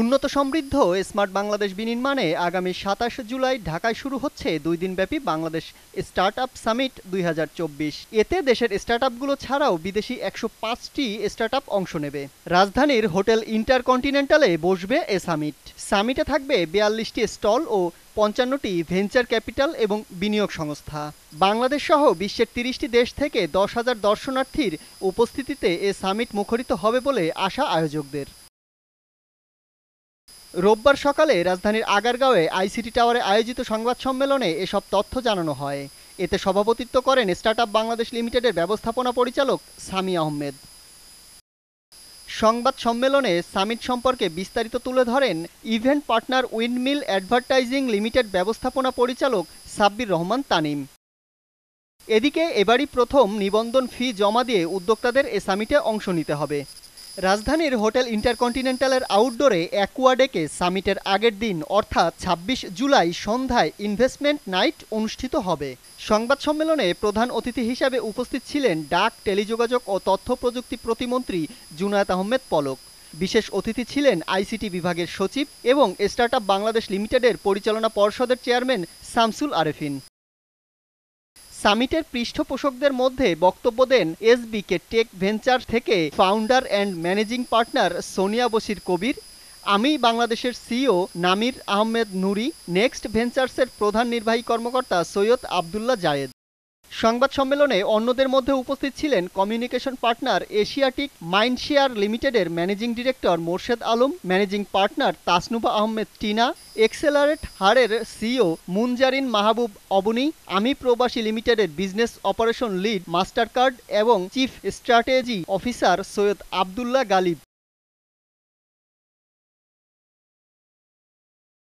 উন্নত সমৃদ্ধ স্মার্ট বাংলাদেশ বিনির্মাণে আগামী সাতাশ জুলাই ঢাকায় শুরু হচ্ছে দুই দিনব্যাপী বাংলাদেশ স্টার্ট আপ সামিট দুই এতে দেশের স্টার্ট আপগুলো ছাড়াও বিদেশি একশো পাঁচটি স্টার্ট আপ অংশ নেবে রাজধানীর হোটেল ইন্টারকন্টিনেন্টালে বসবে এ সামিট সামিটে থাকবে বিয়াল্লিশটি স্টল ও পঞ্চান্নটি ভেঞ্চার ক্যাপিটাল এবং বিনিয়োগ সংস্থা বাংলাদেশ সহ বিশ্বের তিরিশটি দেশ থেকে দশ হাজার দর্শনার্থীর উপস্থিতিতে এ সামিট মুখরিত হবে বলে আশা আয়োজকদের রোববার সকালে রাজধানীর আগারগাঁওয়ে আইসিটি টাওয়ারে আয়োজিত সংবাদ সম্মেলনে এসব তথ্য জানানো হয় এতে সভাপতিত্ব করেন স্টার্ট বাংলাদেশ লিমিটেডের ব্যবস্থাপনা পরিচালক সামি আহমেদ সংবাদ সম্মেলনে সামিট সম্পর্কে বিস্তারিত তুলে ধরেন event partner windmill advertising limited ব্যবস্থাপনা পরিচালক সাব্বির রহমান তানিম এদিকে এবারই প্রথম নিবন্ধন ফি জমা দিয়ে উদ্যোক্তাদের এ সামিটে অংশ নিতে হবে রাজধানীর হোটেল ইন্টারকন্টিনেন্টালের আউটডোরে অ্যাকুয়াডেকে সামিটের আগের দিন অর্থাৎ ২৬ জুলাই সন্ধ্যায় ইনভেস্টমেন্ট নাইট অনুষ্ঠিত হবে সংবাদ সম্মেলনে প্রধান অতিথি হিসাবে উপস্থিত ছিলেন ডাক টেলিযোগাযোগ ও তথ্য প্রযুক্তি প্রতিমন্ত্রী জুনায়েত আহমেদ পলক বিশেষ অতিথি ছিলেন আইসিটি বিভাগের সচিব এবং স্টার্টআপ বাংলাদেশ লিমিটেডের পরিচালনা পর্ষদের চেয়ারম্যান শামসুল আরেফিন সামিটের পৃষ্ঠপোষকদের মধ্যে বক্তব্য দেন এসবিকে টেক ভেঞ্চার থেকে founder and managing partner Sonia Basir Kabir আমি বাংলাদেশের সিও নামির আহমেদ নুরি নেক্সট ভেঞ্চার্সের প্রধান নির্বাহী কর্মকর্তা সৈয়দ আবদুল্লাহ জায়েদ সংবাদ সম্মেলনে অন্যদের মধ্যে উপস্থিত ছিলেন কমিউনিকেশন পার্টনার এশিয়াটিক মাইন্ডশেয়ার লিমিটেডের managing director Morshed Alam managing partner Tasnuba Ahmed Tina accelerate হারের সিও মুনজারিন মাহবুব অবনি আমি প্রবাসী লিমিটেডের business operation lead Mastercard এবং chief strategy officer Syed Abdullah Ghalib